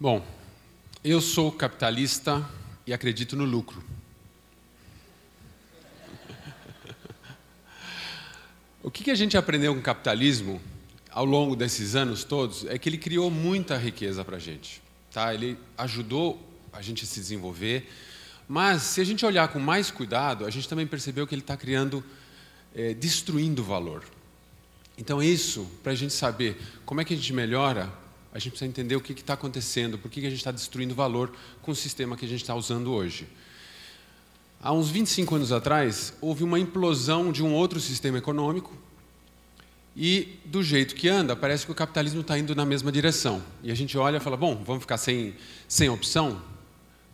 Bom, eu sou capitalista e acredito no lucro. o que, a gente aprendeu com o capitalismo ao longo desses anos todos é que ele criou muita riqueza para a gente. Tá? Ele ajudou a gente a se desenvolver, mas se a gente olhar com mais cuidado, a gente também percebeu que ele está criando, é, destruindo valor. Então, isso, para a gente saber como é que a gente melhora, a gente precisa entender o que está acontecendo, por que, a gente está destruindo valor com o sistema que a gente está usando hoje. Há uns 25 anos atrás, houve uma implosão de um outro sistema econômico, e do jeito que anda, parece que o capitalismo está indo na mesma direção. E a gente olha e fala: bom, vamos ficar sem, sem opção?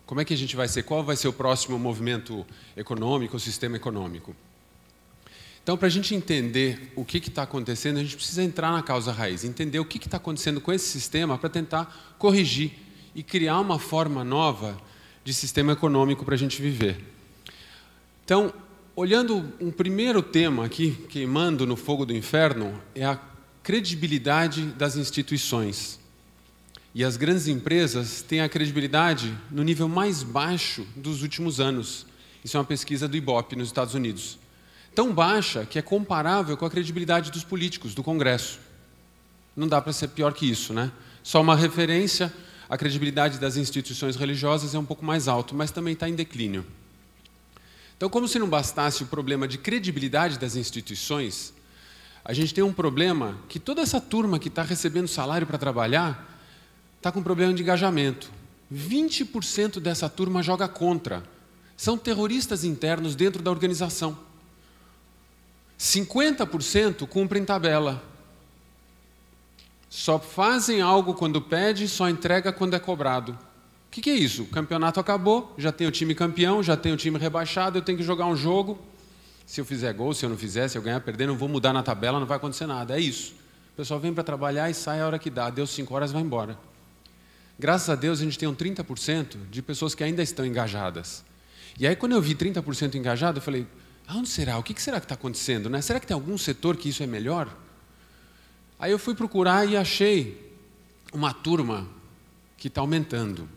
Como é que a gente vai ser? Qual vai ser o próximo movimento econômico, o sistema econômico? Então, para a gente entender o que está acontecendo, a gente precisa entrar na causa raiz, entender o que está acontecendo com esse sistema para tentar corrigir e criar uma forma nova de sistema econômico para a gente viver. Então, olhando um primeiro tema aqui, queimando no fogo do inferno, é a credibilidade das instituições. E as grandes empresas têm a credibilidade no nível mais baixo dos últimos anos. Isso é uma pesquisa do IBOP nos Estados Unidos tão baixa que é comparável com a credibilidade dos políticos, do Congresso. Não dá para ser pior que isso, né? Só uma referência, a credibilidade das instituições religiosas é um pouco mais alto, mas também está em declínio. Então, como se não bastasse o problema de credibilidade das instituições, a gente tem um problema que toda essa turma que está recebendo salário para trabalhar está com problema de engajamento. 20% dessa turma joga contra. São terroristas internos dentro da organização. 50% cumprem tabela. Só fazem algo quando pede, só entrega quando é cobrado. O que, que, é isso? O campeonato acabou, já tem o time campeão, já tem o time rebaixado, eu tenho que jogar um jogo. Se eu fizer gol, se eu não fizer, se eu ganhar, perder, não vou mudar na tabela, não vai acontecer nada. É isso. O pessoal vem para trabalhar e sai a hora que dá. Deu 5 horas, vai embora. Graças a Deus, a gente tem um 30% de pessoas que ainda estão engajadas. E aí, quando eu vi 30% engajado, eu falei, onde será? O que será que está acontecendo? Né? Será que tem algum setor que isso é melhor? Aí eu fui procurar e achei uma turma que está aumentando.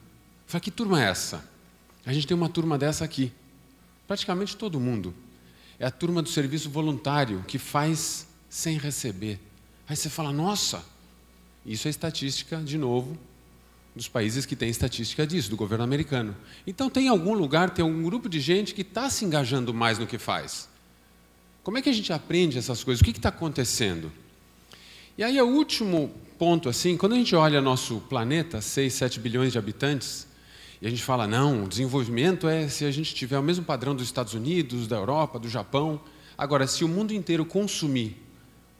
Falei, que turma é essa? A gente tem uma turma dessa aqui. Praticamente todo mundo. É a turma do serviço voluntário, que faz sem receber. Aí você fala, nossa, isso é estatística, de novo, dos países que têm estatística disso, do governo americano. Então, tem algum lugar, tem algum grupo de gente que está se engajando mais no que faz. Como é que a gente aprende essas coisas? O que está acontecendo? E aí, o último ponto, assim, quando a gente olha nosso planeta, 6, 7 bilhões de habitantes, e a gente fala, não, o desenvolvimento é se a gente tiver o mesmo padrão dos Estados Unidos, da Europa, do Japão. Agora, se o mundo inteiro consumir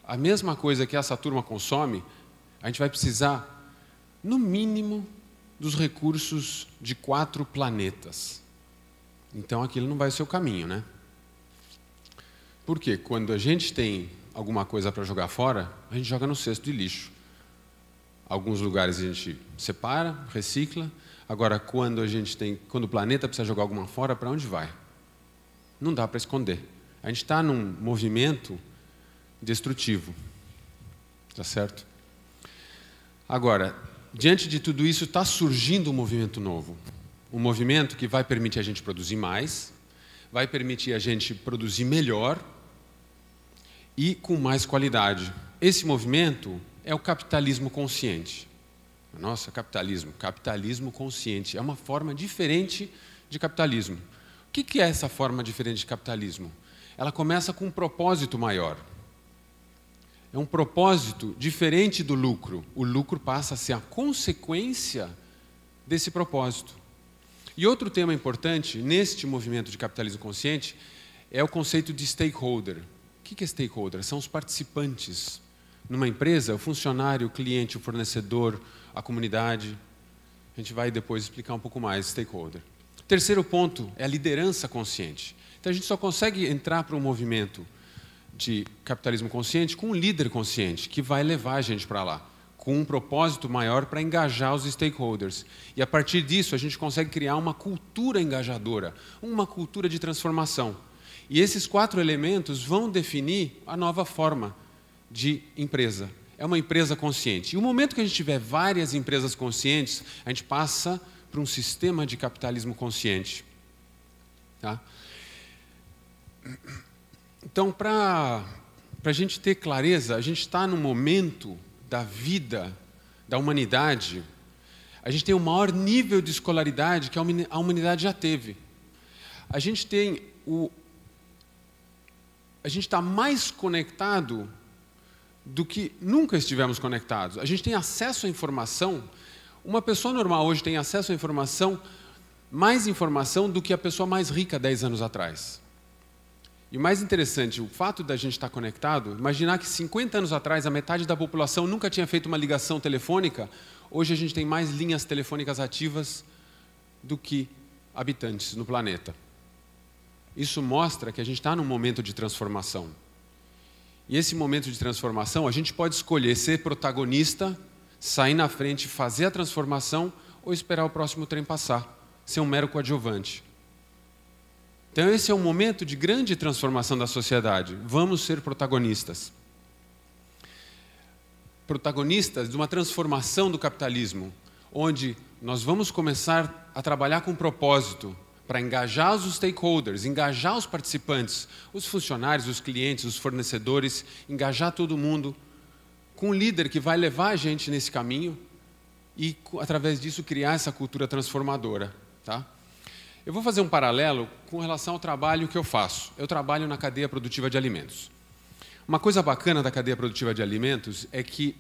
a mesma coisa que essa turma consome, a gente vai precisar no mínimo, dos recursos de quatro planetas. Então aquilo não vai ser o caminho, né? Porque quando a gente tem alguma coisa para jogar fora, a gente joga no cesto de lixo. Alguns lugares a gente separa, recicla. Agora, quando a gente tem, quando o planeta precisa jogar alguma fora, para onde vai? Não dá para esconder. A gente está num movimento destrutivo, tá certo? Agora, diante de tudo isso, está surgindo um movimento novo. Um movimento que vai permitir a gente produzir mais, vai permitir a gente produzir melhor e com mais qualidade. Esse movimento é o capitalismo consciente. Nossa, capitalismo. Capitalismo consciente. É uma forma diferente de capitalismo. O que é essa forma diferente de capitalismo? Ela começa com um propósito maior é um propósito diferente do lucro. O lucro passa a ser a consequência desse propósito. E outro tema importante neste movimento de capitalismo consciente é o conceito de stakeholder. O que é stakeholder? São os participantes. Numa empresa, o funcionário, o cliente, o fornecedor, a comunidade. A gente vai depois explicar um pouco mais stakeholder. Terceiro ponto é a liderança consciente. Então a gente só consegue entrar para um movimento de capitalismo consciente com um líder consciente, que vai levar a gente para lá, com um propósito maior para engajar os stakeholders. E a partir disso, a gente consegue criar uma cultura engajadora, uma cultura de transformação. E esses quatro elementos vão definir a nova forma de empresa. É uma empresa consciente. E o momento que a gente tiver várias empresas conscientes, a gente passa para um sistema de capitalismo consciente. Tá? Então, para a gente ter clareza, a gente está no momento da vida da humanidade, a gente tem o maior nível de escolaridade que a humanidade já teve. A gente tem o. A gente está mais conectado do que nunca estivemos conectados. A gente tem acesso à informação. Uma pessoa normal hoje tem acesso à informação, mais informação do que a pessoa mais rica 10 anos atrás. E o mais interessante, o fato da gente estar conectado, imaginar que 50 anos atrás a metade da população nunca tinha feito uma ligação telefônica, hoje a gente tem mais linhas telefônicas ativas do que habitantes no planeta. Isso mostra que a gente está num momento de transformação. E esse momento de transformação, a gente pode escolher ser protagonista, sair na frente, fazer a transformação ou esperar o próximo trem passar, ser um mero coadjuvante. Então, esse é um momento de grande transformação da sociedade. Vamos ser protagonistas. Protagonistas de uma transformação do capitalismo, onde nós vamos começar a trabalhar com propósito para engajar os stakeholders, engajar os participantes, os funcionários, os clientes, os fornecedores, engajar todo mundo com um líder que vai levar a gente nesse caminho e, através disso, criar essa cultura transformadora. Tá? Eu vou fazer um paralelo com relação ao trabalho que eu faço. Eu trabalho na cadeia produtiva de alimentos. Uma coisa bacana da cadeia produtiva de alimentos é que,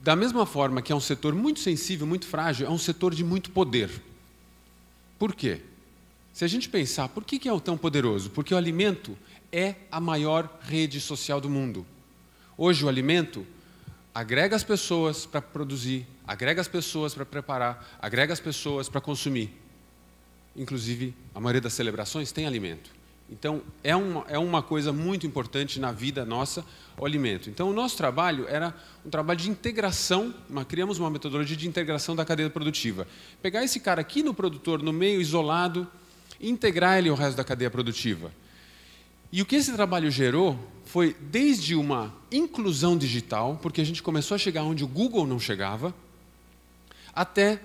da mesma forma que é um setor muito sensível, muito frágil, é um setor de muito poder. Por quê? Se a gente pensar, por que é tão poderoso? Porque o alimento é a maior rede social do mundo. Hoje, o alimento agrega as pessoas para produzir, agrega as pessoas para preparar, agrega as pessoas para consumir inclusive a maioria das celebrações tem alimento. Então, é uma, é uma coisa muito importante na vida nossa, o alimento. Então, o nosso trabalho era um trabalho de integração, uma, criamos uma metodologia de integração da cadeia produtiva. Pegar esse cara aqui no produtor, no meio, isolado, integrar ele ao resto da cadeia produtiva. E o que esse trabalho gerou foi desde uma inclusão digital, porque a gente começou a chegar onde o Google não chegava, até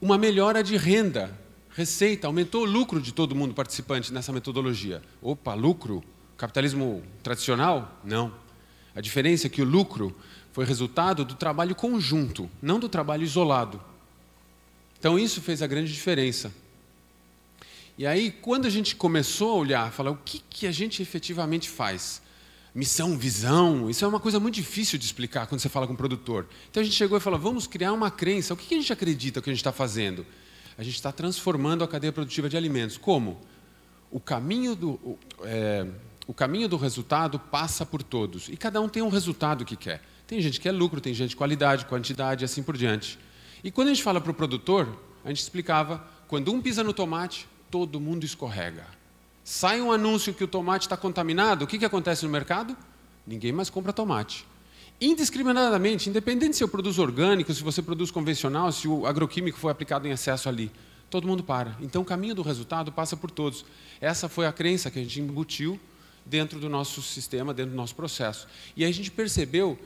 uma melhora de renda receita, aumentou o lucro de todo mundo participante nessa metodologia. Opa, lucro? Capitalismo tradicional? Não. A diferença é que o lucro foi resultado do trabalho conjunto, não do trabalho isolado. Então isso fez a grande diferença. E aí, quando a gente começou a olhar, falar o que, que a gente efetivamente faz? Missão, visão, isso é uma coisa muito difícil de explicar quando você fala com o produtor. Então a gente chegou e falou: vamos criar uma crença. O que, que a gente acredita que a gente está fazendo? A gente está transformando a cadeia produtiva de alimentos. Como? O caminho do, é, o caminho do resultado passa por todos. E cada um tem um resultado que quer. Tem gente que quer é lucro, tem gente qualidade, quantidade e assim por diante. E quando a gente fala para o produtor, a gente explicava: quando um pisa no tomate, todo mundo escorrega. Sai um anúncio que o tomate está contaminado, o que, que acontece no mercado? Ninguém mais compra tomate indiscriminadamente, independente se eu produzo orgânico, se você produz convencional, se o agroquímico foi aplicado em excesso ali, todo mundo para. Então, o caminho do resultado passa por todos. Essa foi a crença que a gente embutiu dentro do nosso sistema, dentro do nosso processo. E aí a gente percebeu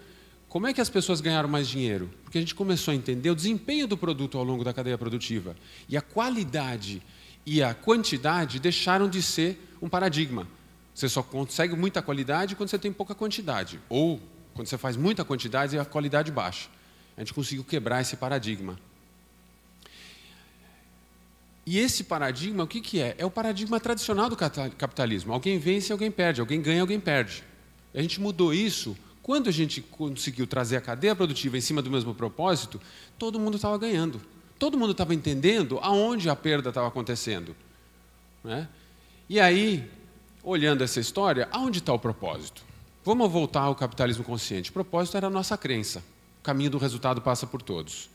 como é que as pessoas ganharam mais dinheiro? Porque a gente começou a entender o desempenho do produto ao longo da cadeia produtiva. E a qualidade e a quantidade deixaram de ser um paradigma. Você só consegue muita qualidade quando você tem pouca quantidade, ou quando você faz muita quantidade, e a qualidade baixa. A gente conseguiu quebrar esse paradigma. E esse paradigma, o que, que é? É o paradigma tradicional do capitalismo. Alguém vence, alguém perde. Alguém ganha, alguém perde. A gente mudou isso. Quando a gente conseguiu trazer a cadeia produtiva em cima do mesmo propósito, todo mundo estava ganhando. Todo mundo estava entendendo aonde a perda estava acontecendo. Né? E aí, olhando essa história, aonde está o propósito? Vamos voltar ao capitalismo consciente. O propósito era a nossa crença. O caminho do resultado passa por todos.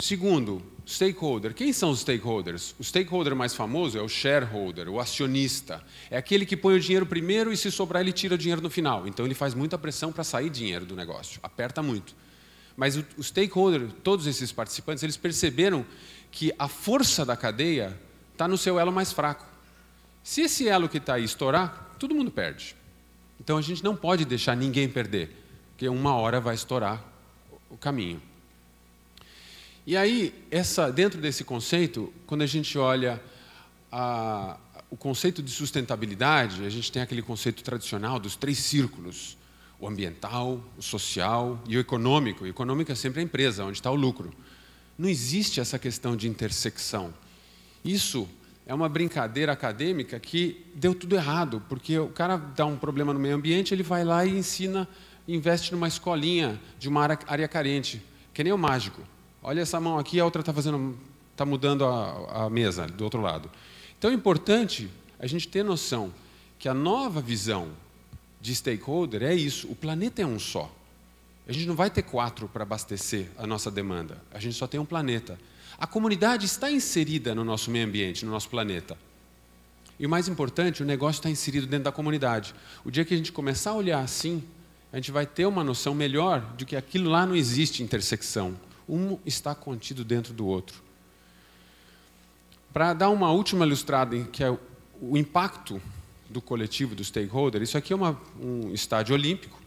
Segundo, stakeholder. Quem são os stakeholders? O stakeholder mais famoso é o shareholder, o acionista. É aquele que põe o dinheiro primeiro e, se sobrar, ele tira o dinheiro no final. Então, ele faz muita pressão para sair dinheiro do negócio. Aperta muito. Mas o, stakeholders, stakeholder, todos esses participantes, eles perceberam que a força da cadeia está no seu elo mais fraco. Se esse elo que está aí estourar, todo mundo perde. Então a gente não pode deixar ninguém perder, porque uma hora vai estourar o caminho. E aí, essa, dentro desse conceito, quando a gente olha a, o conceito de sustentabilidade, a gente tem aquele conceito tradicional dos três círculos: o ambiental, o social e o econômico. O econômico é sempre a empresa, onde está o lucro. Não existe essa questão de intersecção. Isso é uma brincadeira acadêmica que deu tudo errado, porque o cara dá um problema no meio ambiente, ele vai lá e ensina, investe numa escolinha de uma área, área carente, que nem o mágico. Olha essa mão aqui, a outra está fazendo, está mudando a, a mesa do outro lado. Então é importante a gente ter noção que a nova visão de stakeholder é isso: o planeta é um só. A gente não vai ter quatro para abastecer a nossa demanda, a gente só tem um planeta. A comunidade está inserida no nosso meio ambiente, no nosso planeta. E o mais importante, o negócio está inserido dentro da comunidade. O dia que a gente começar a olhar assim, a gente vai ter uma noção melhor de que aquilo lá não existe intersecção. Um está contido dentro do outro. Para dar uma última ilustrada, que é o impacto do coletivo, do stakeholder, isso aqui é uma, um estádio olímpico.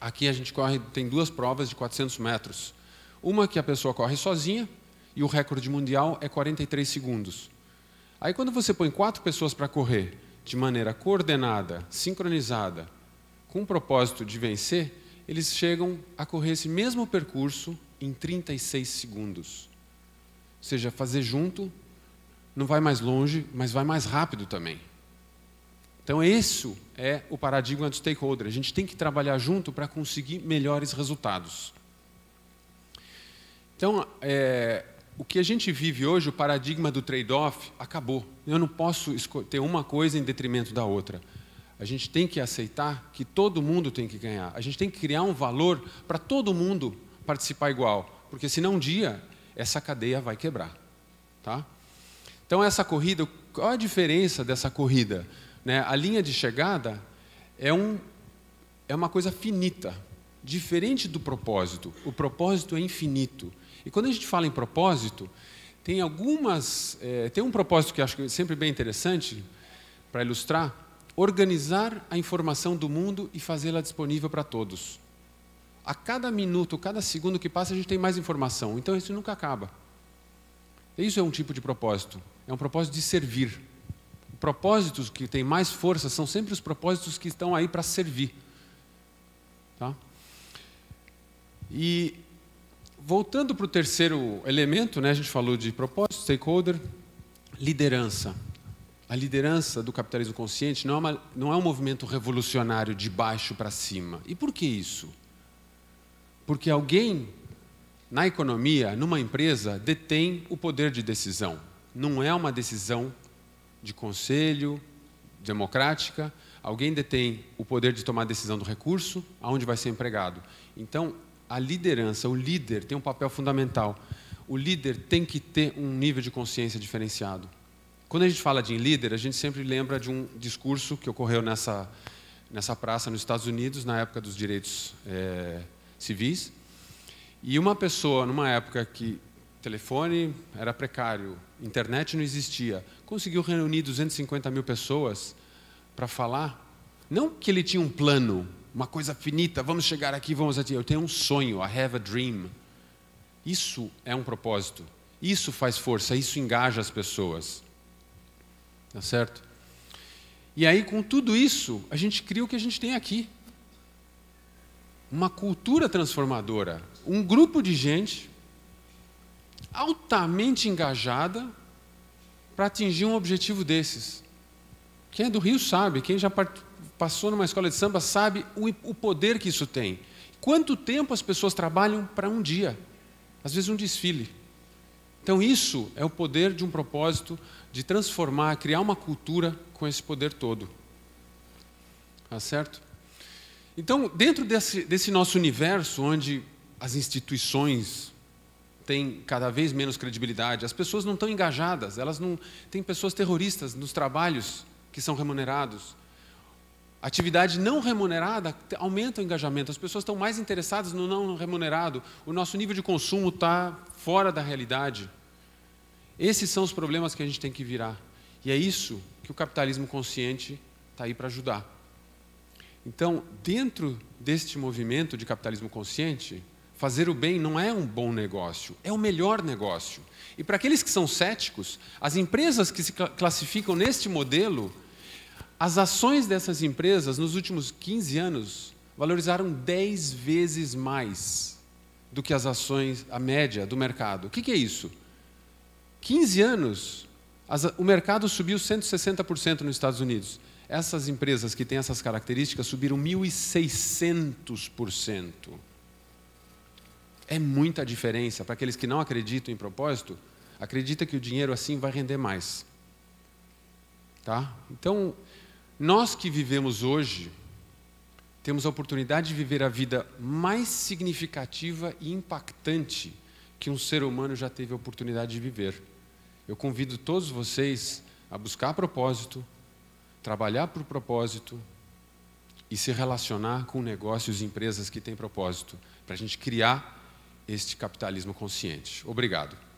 Aqui a gente corre, tem duas provas de 400 metros. Uma que a pessoa corre sozinha, e o recorde mundial é 43 segundos. Aí quando você põe quatro pessoas para correr de maneira coordenada, sincronizada, com o propósito de vencer, eles chegam a correr esse mesmo percurso em 36 segundos. Ou seja, fazer junto não vai mais longe, mas vai mais rápido também. Então, isso é o paradigma do stakeholder. A gente tem que trabalhar junto para conseguir melhores resultados. Então, é, o que a gente vive hoje, o paradigma do trade-off, acabou. Eu não posso ter uma coisa em detrimento da outra. A gente tem que aceitar que todo mundo tem que ganhar. A gente tem que criar um valor para todo mundo participar igual, porque senão um dia essa cadeia vai quebrar, tá? Então essa corrida, qual a diferença dessa corrida? Né? A linha de chegada é, um, é uma coisa finita, diferente do propósito. O propósito é infinito. E quando a gente fala em propósito, tem algumas. É, tem um propósito que acho que é sempre bem interessante para ilustrar: organizar a informação do mundo e fazê-la disponível para todos. A cada minuto, cada segundo que passa, a gente tem mais informação. Então isso nunca acaba. Isso é um tipo de propósito. É um propósito de servir. Propósitos que têm mais força são sempre os propósitos que estão aí para servir. Tá? E Voltando para o terceiro elemento, né, a gente falou de propósito, stakeholder, liderança. A liderança do capitalismo consciente não é, uma, não é um movimento revolucionário de baixo para cima. E por que isso? Porque alguém na economia, numa empresa, detém o poder de decisão. Não é uma decisão de conselho democrática. Alguém detém o poder de tomar a decisão do recurso, aonde vai ser empregado. Então, a liderança, o líder tem um papel fundamental. O líder tem que ter um nível de consciência diferenciado. Quando a gente fala de líder, a gente sempre lembra de um discurso que ocorreu nessa, nessa praça nos Estados Unidos, na época dos direitos é, civis. E uma pessoa, numa época que telefone era precário, internet não existia, conseguiu reunir 250 mil pessoas para falar. Não que ele tinha um plano, uma coisa finita, vamos chegar aqui, vamos atingir. Eu tenho um sonho, I have a dream. Isso é um propósito. Isso faz força, isso engaja as pessoas. Tá certo? E aí, com tudo isso, a gente cria o que a gente tem aqui: uma cultura transformadora. Um grupo de gente altamente engajada para atingir um objetivo desses. Quem é do Rio sabe, quem já participou passou numa escola de samba sabe o, o poder que isso tem. Quanto tempo as pessoas trabalham para um dia? Às vezes um desfile. Então isso é o poder de um propósito de transformar, criar uma cultura com esse poder todo. Tá certo? Então, dentro desse, desse nosso universo, onde as instituições têm cada vez menos credibilidade, as pessoas não estão engajadas, elas não. Tem pessoas terroristas nos trabalhos que são remunerados, Atividade não remunerada aumenta o engajamento, as pessoas estão mais interessadas no não remunerado, o nosso nível de consumo está fora da realidade. Esses são os problemas que a gente tem que virar. E é isso que o capitalismo consciente está aí para ajudar. Então, dentro deste movimento de capitalismo consciente, fazer o bem não é um bom negócio, é o melhor negócio. E para aqueles que são céticos, as empresas que se classificam neste modelo as ações dessas empresas nos últimos 15 anos valorizaram 10 vezes mais do que as ações, a média do mercado. O que, que é isso? 15 anos, as, o mercado subiu 160% nos Estados Unidos. Essas empresas que têm essas características subiram 1.600%. É muita diferença. Para aqueles que não acreditam em propósito, acredita que o dinheiro assim vai render mais. Tá? Então, nós que vivemos hoje, temos a oportunidade de viver a vida mais significativa e impactante que um ser humano já teve a oportunidade de viver. Eu convido todos vocês a buscar propósito, trabalhar por propósito e se relacionar com negócios e empresas que têm propósito, para a gente criar este capitalismo consciente. Obrigado.